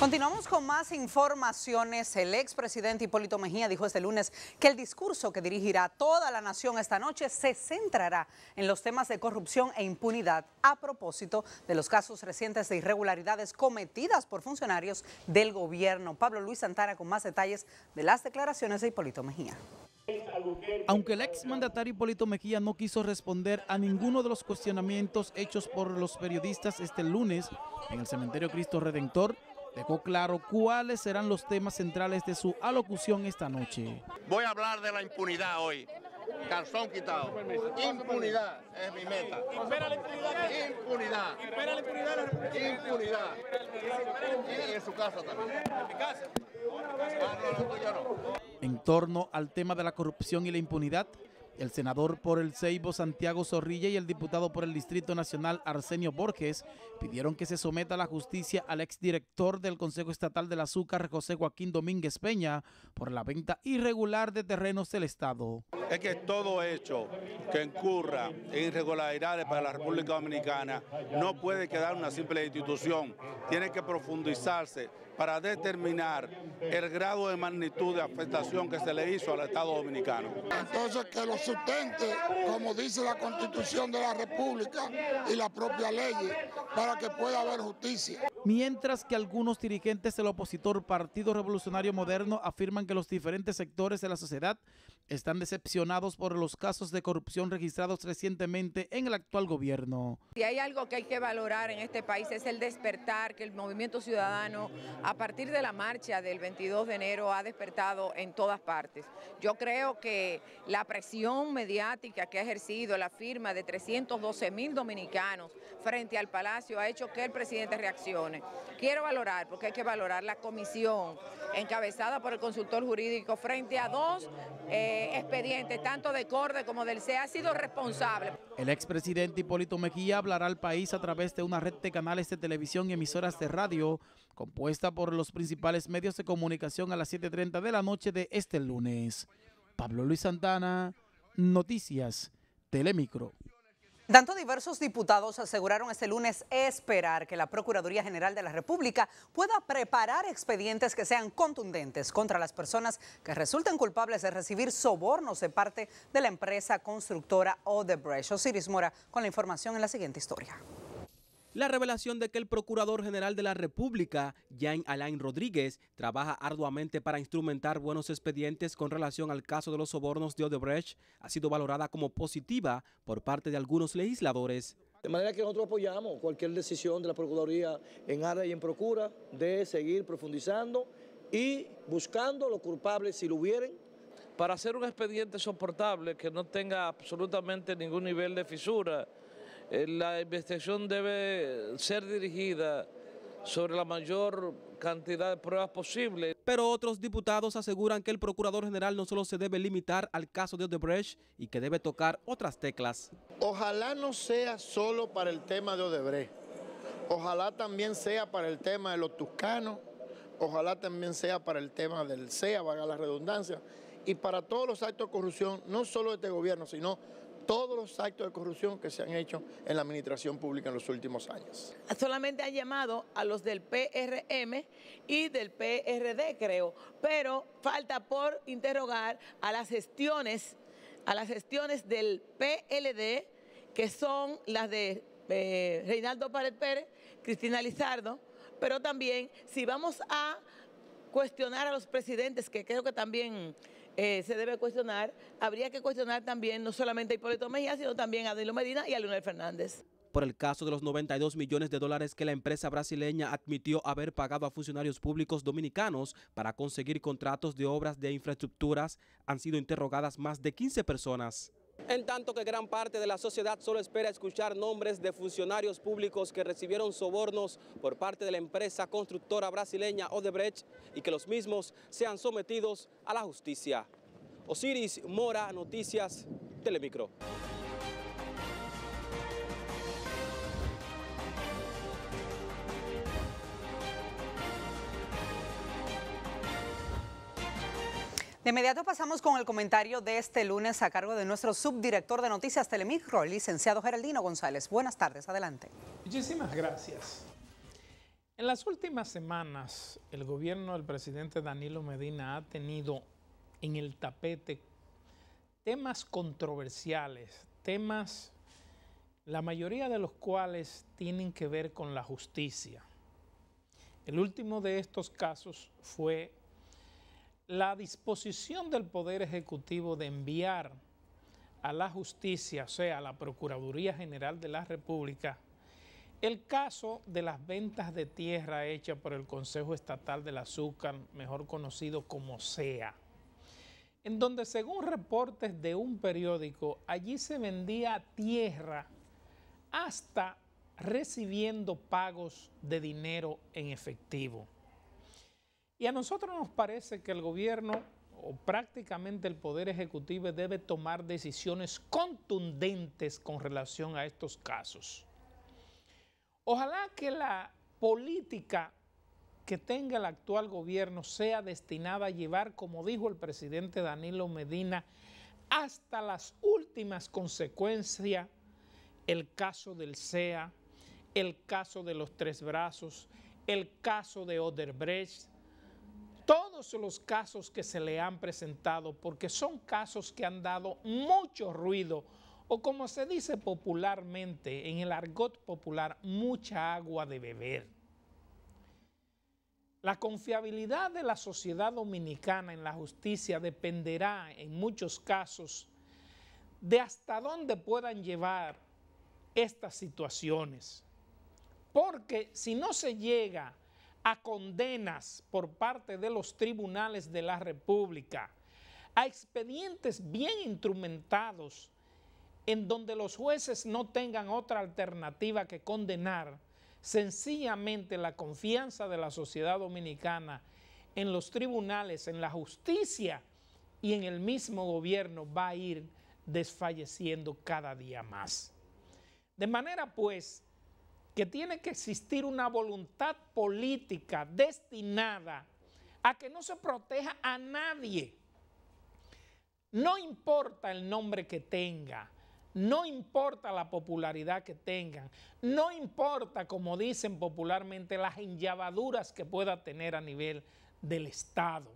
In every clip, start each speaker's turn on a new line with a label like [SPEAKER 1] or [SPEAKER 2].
[SPEAKER 1] Continuamos con más informaciones. El expresidente Hipólito Mejía dijo este lunes que el discurso que dirigirá toda la nación esta noche se centrará en los temas de corrupción e impunidad a propósito de los casos recientes de irregularidades cometidas por funcionarios del gobierno. Pablo Luis Santana con más detalles de las declaraciones de Hipólito Mejía.
[SPEAKER 2] Aunque el exmandatario Hipólito Mejía no quiso responder a ninguno de los cuestionamientos hechos por los periodistas este lunes en el cementerio Cristo Redentor, dejó claro cuáles serán los temas centrales de su alocución esta noche.
[SPEAKER 3] Voy a hablar de la impunidad hoy. Calzón quitado. Impunidad es mi meta. Impunidad. Impunidad. Impunidad.
[SPEAKER 2] Y en su casa también. Ah, en torno al tema de la corrupción y la impunidad, el senador por el Ceibo Santiago Zorrilla y el diputado por el Distrito Nacional Arsenio Borges pidieron que se someta a la justicia al exdirector del Consejo Estatal del Azúcar, José Joaquín Domínguez Peña, por la venta irregular de terrenos del Estado. Es que todo hecho que incurra en irregularidades para la República Dominicana no puede quedar una simple institución, tiene que profundizarse para determinar el grado de magnitud de afectación que se le hizo al Estado Dominicano. Entonces que lo sustente, como dice la Constitución de la República y la propia ley, para que pueda haber justicia. Mientras que algunos dirigentes del opositor Partido Revolucionario Moderno afirman que los diferentes sectores de la sociedad están decepcionados por los casos de corrupción registrados recientemente en el actual gobierno.
[SPEAKER 1] Si hay algo que hay que valorar en este país es el despertar que el movimiento ciudadano a partir de la marcha del 22 de enero ha despertado en todas partes. Yo creo que la presión mediática que ha ejercido la firma de 312 mil dominicanos frente al Palacio ha hecho que el presidente reaccione. Quiero valorar, porque hay que valorar la comisión encabezada por el consultor jurídico frente a dos... Eh, Expediente, tanto de Corde como del CE, ha sido responsable.
[SPEAKER 2] El expresidente Hipólito Mejía hablará al país a través de una red de canales de televisión y emisoras de radio, compuesta por los principales medios de comunicación a las 7.30 de la noche de este lunes. Pablo Luis Santana, Noticias, Telemicro.
[SPEAKER 1] Tanto diversos diputados aseguraron este lunes esperar que la Procuraduría General de la República pueda preparar expedientes que sean contundentes contra las personas que resulten culpables de recibir sobornos de parte de la empresa constructora Odebrecht. Osiris Mora con la información en la siguiente historia.
[SPEAKER 4] La revelación de que el Procurador General de la República, Jean Alain Rodríguez, trabaja arduamente para instrumentar buenos expedientes con relación al caso de los sobornos de Odebrecht ha sido valorada como positiva por parte
[SPEAKER 2] de algunos legisladores. De manera que nosotros apoyamos cualquier decisión de la Procuraduría en área y en procura de seguir profundizando y buscando los culpables si lo hubieren.
[SPEAKER 4] Para hacer un expediente soportable que no tenga absolutamente ningún nivel de fisura, eh, la investigación debe ser dirigida sobre la mayor cantidad de pruebas posible. Pero otros diputados aseguran que el Procurador General no solo se debe limitar al caso de Odebrecht y que debe tocar otras teclas.
[SPEAKER 2] Ojalá no sea solo para el tema de Odebrecht, ojalá también sea para el tema de los tuscanos, ojalá también sea para el tema del CEA, vaga la redundancia, y para todos los actos de corrupción, no solo de este gobierno, sino todos los actos de corrupción que se han hecho en la administración pública en los últimos años. Solamente han llamado a los del PRM y del PRD, creo, pero falta por interrogar a las gestiones, a las gestiones del PLD, que son las de eh, Reinaldo Pared Pérez, Cristina Lizardo, pero también si vamos a cuestionar a los presidentes, que creo que también eh, se debe cuestionar, habría que cuestionar también no solamente a Hipólito Mejía, sino también a Danilo Medina y a Leonel Fernández
[SPEAKER 4] por el caso de los 92 millones de dólares que la empresa brasileña admitió haber pagado a funcionarios públicos dominicanos para conseguir contratos de obras de infraestructuras, han sido interrogadas más de 15 personas. En tanto que gran parte de la sociedad solo espera escuchar nombres de funcionarios públicos que recibieron sobornos por parte de la empresa constructora brasileña Odebrecht y que los mismos sean sometidos a la justicia. Osiris Mora, Noticias Telemicro.
[SPEAKER 1] inmediato pasamos con el comentario de este lunes a cargo de nuestro subdirector de Noticias Telemicro, el licenciado Geraldino González. Buenas tardes, adelante. Muchísimas gracias.
[SPEAKER 3] En las últimas semanas, el gobierno del presidente Danilo Medina ha tenido en el tapete temas controversiales, temas la mayoría de los cuales tienen que ver con la justicia. El último de estos casos fue la disposición del Poder Ejecutivo de enviar a la justicia, o sea, a la Procuraduría General de la República, el caso de las ventas de tierra hechas por el Consejo Estatal del Azúcar, mejor conocido como SEA, en donde según reportes de un periódico, allí se vendía tierra hasta recibiendo pagos de dinero en efectivo. Y a nosotros nos parece que el gobierno o prácticamente el Poder Ejecutivo debe tomar decisiones contundentes con relación a estos casos. Ojalá que la política que tenga el actual gobierno sea destinada a llevar, como dijo el presidente Danilo Medina, hasta las últimas consecuencias el caso del CEA, el caso de los tres brazos, el caso de Oderbrecht, los casos que se le han presentado, porque son casos que han dado mucho ruido, o como se dice popularmente, en el argot popular, mucha agua de beber. La confiabilidad de la sociedad dominicana en la justicia dependerá en muchos casos de hasta dónde puedan llevar estas situaciones. Porque si no se llega a condenas por parte de los tribunales de la República, a expedientes bien instrumentados en donde los jueces no tengan otra alternativa que condenar sencillamente la confianza de la sociedad dominicana en los tribunales, en la justicia y en el mismo gobierno va a ir desfalleciendo cada día más. De manera pues que tiene que existir una voluntad política destinada a que no se proteja a nadie. No importa el nombre que tenga, no importa la popularidad que tengan, no importa, como dicen popularmente, las enllavaduras que pueda tener a nivel del Estado.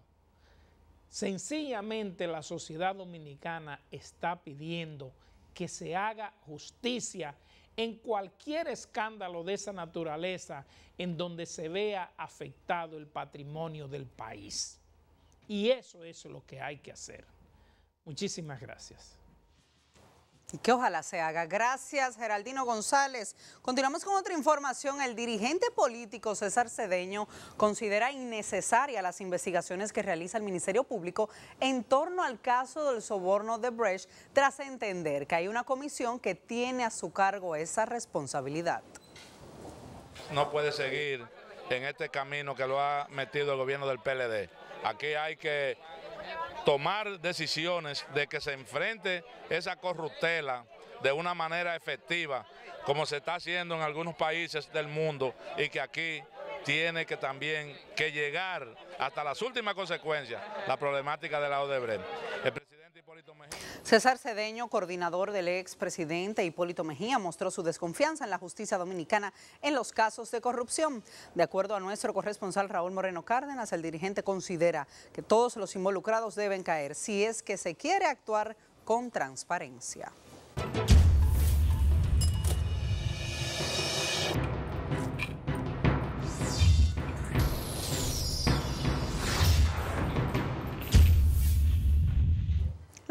[SPEAKER 3] Sencillamente la sociedad dominicana está pidiendo que se haga justicia en cualquier escándalo de esa naturaleza en donde se vea afectado el patrimonio del país. Y eso es lo que hay que hacer. Muchísimas gracias.
[SPEAKER 1] Y que ojalá se haga. Gracias, Geraldino González. Continuamos con otra información. El dirigente político César Cedeño considera innecesaria las investigaciones que realiza el Ministerio Público en torno al caso del soborno de Brecht, tras entender que hay una comisión que tiene a su cargo esa responsabilidad.
[SPEAKER 3] No puede seguir en este camino que lo ha metido el gobierno del PLD. Aquí hay que tomar decisiones de que se enfrente esa corruptela de una manera efectiva, como se está haciendo en algunos países del mundo y que aquí tiene que también que llegar hasta las últimas consecuencias la problemática de la Odebrecht.
[SPEAKER 1] César Cedeño, coordinador del expresidente Hipólito Mejía, mostró su desconfianza en la justicia dominicana en los casos de corrupción. De acuerdo a nuestro corresponsal Raúl Moreno Cárdenas, el dirigente considera que todos los involucrados deben caer si es que se quiere actuar con transparencia.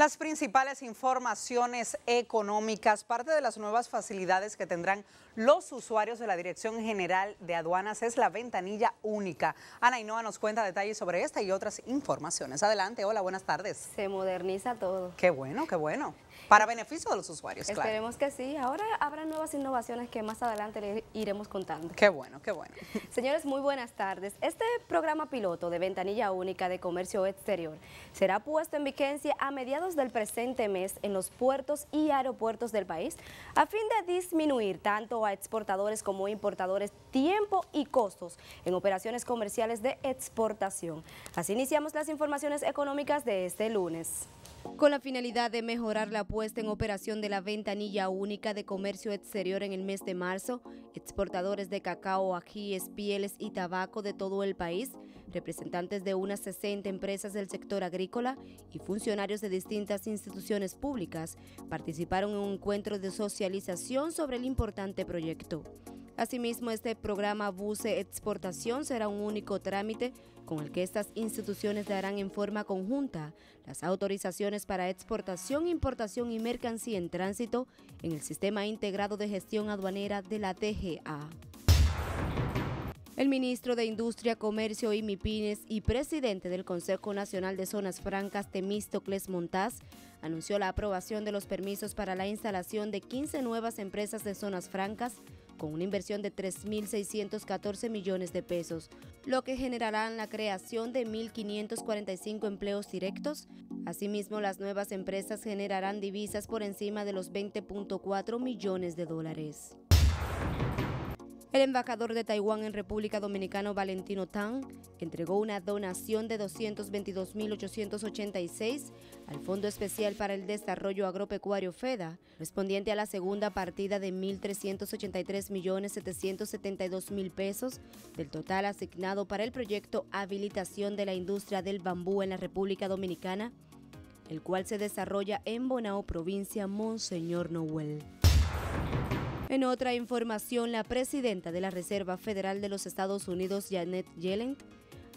[SPEAKER 1] Las principales informaciones económicas, parte de las nuevas facilidades que tendrán los usuarios de la Dirección General de Aduanas es la ventanilla única. Ana Hinoa nos cuenta detalles sobre esta y otras informaciones. Adelante, hola, buenas tardes.
[SPEAKER 5] Se moderniza todo.
[SPEAKER 1] Qué bueno, qué bueno para beneficio de los usuarios, Esperemos
[SPEAKER 5] que sí. Ahora habrá nuevas innovaciones que más adelante le iremos contando. Qué bueno, qué bueno. Señores, muy buenas tardes. Este programa piloto de Ventanilla Única de Comercio Exterior será puesto en vigencia a mediados del presente mes en los puertos y aeropuertos del país a fin de disminuir tanto a exportadores como importadores tiempo y costos en operaciones comerciales de exportación. Así iniciamos las informaciones económicas de este lunes con la finalidad de mejorar la puesta en operación de la ventanilla única de comercio exterior en el mes de marzo, exportadores de cacao, ajíes, pieles y tabaco de todo el país, representantes de unas 60 empresas del sector agrícola y funcionarios de distintas instituciones públicas participaron en un encuentro de socialización sobre el importante proyecto. Asimismo, este programa Buse Exportación será un único trámite con el que estas instituciones darán en forma conjunta las autorizaciones para exportación, importación y mercancía en tránsito en el Sistema Integrado de Gestión Aduanera de la TGA. El ministro de Industria, Comercio y MIPINES y presidente del Consejo Nacional de Zonas Francas, Temístocles Montaz, anunció la aprobación de los permisos para la instalación de 15 nuevas empresas de zonas francas con una inversión de 3.614 millones de pesos, lo que generará la creación de 1.545 empleos directos. Asimismo, las nuevas empresas generarán divisas por encima de los 20.4 millones de dólares. El embajador de Taiwán en República Dominicana, Valentino Tang, entregó una donación de 222.886 al Fondo Especial para el Desarrollo Agropecuario FEDA, respondiente a la segunda partida de 1.383.772.000 pesos del total asignado para el proyecto Habilitación de la Industria del Bambú en la República Dominicana, el cual se desarrolla en Bonao, provincia Monseñor Noel. En otra información, la presidenta de la Reserva Federal de los Estados Unidos, Janet Yellen,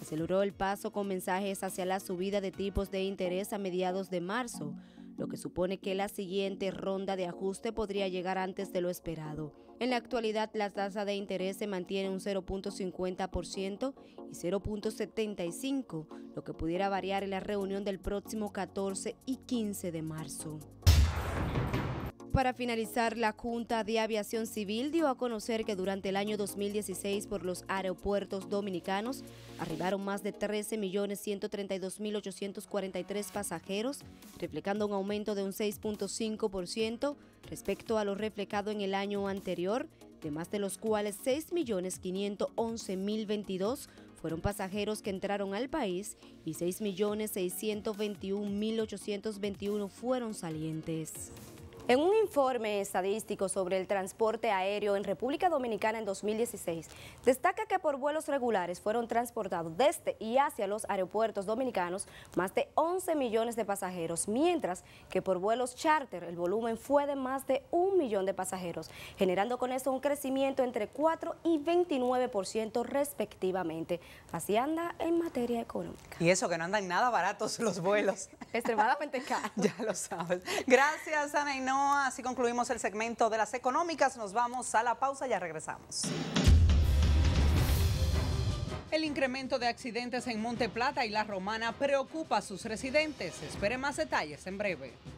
[SPEAKER 5] aceleró el paso con mensajes hacia la subida de tipos de interés a mediados de marzo, lo que supone que la siguiente ronda de ajuste podría llegar antes de lo esperado. En la actualidad, la tasa de interés se mantiene un 0.50% y 0.75%, lo que pudiera variar en la reunión del próximo 14 y 15 de marzo para finalizar, la Junta de Aviación Civil dio a conocer que durante el año 2016 por los aeropuertos dominicanos arribaron más de 13.132.843 pasajeros, reflejando un aumento de un 6.5% respecto a lo reflejado en el año anterior, de más de los cuales 6.511.022 fueron pasajeros que entraron al país y 6.621.821 fueron salientes. En un informe estadístico sobre el transporte aéreo en República Dominicana en 2016, destaca que por vuelos regulares fueron transportados desde y hacia los aeropuertos dominicanos más de 11 millones de pasajeros, mientras que por vuelos charter el volumen fue de más de un millón de pasajeros, generando con eso un crecimiento entre 4 y 29% respectivamente. Así anda en materia económica.
[SPEAKER 1] Y eso que no andan nada baratos los vuelos. Extremadamente caros. ya lo sabes. Gracias, Ana. Así concluimos el segmento de las económicas. Nos vamos a la pausa, ya regresamos. El incremento de accidentes en Monte Plata y La Romana preocupa a sus residentes. Espere más detalles en breve.